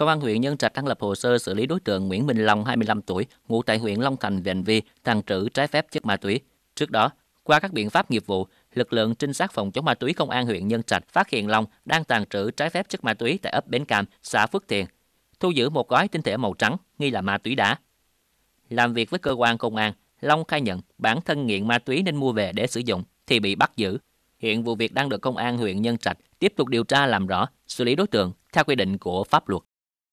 Công an huyện Nhân Trạch đang lập hồ sơ xử lý đối tượng Nguyễn Minh Long, 25 tuổi, ngụ tại huyện Long Thành về hành vi tàng trữ trái phép chất ma túy. Trước đó, qua các biện pháp nghiệp vụ, lực lượng trinh sát phòng chống ma túy công an huyện Nhân Trạch phát hiện Long đang tàng trữ trái phép chất ma túy tại ấp Bến Cam, xã Phước Thiền, thu giữ một gói tinh thể màu trắng nghi là ma túy đá. Làm việc với cơ quan công an, Long khai nhận bản thân nghiện ma túy nên mua về để sử dụng thì bị bắt giữ. Hiện vụ việc đang được công an huyện Nhân Trạch tiếp tục điều tra làm rõ, xử lý đối tượng theo quy định của pháp luật.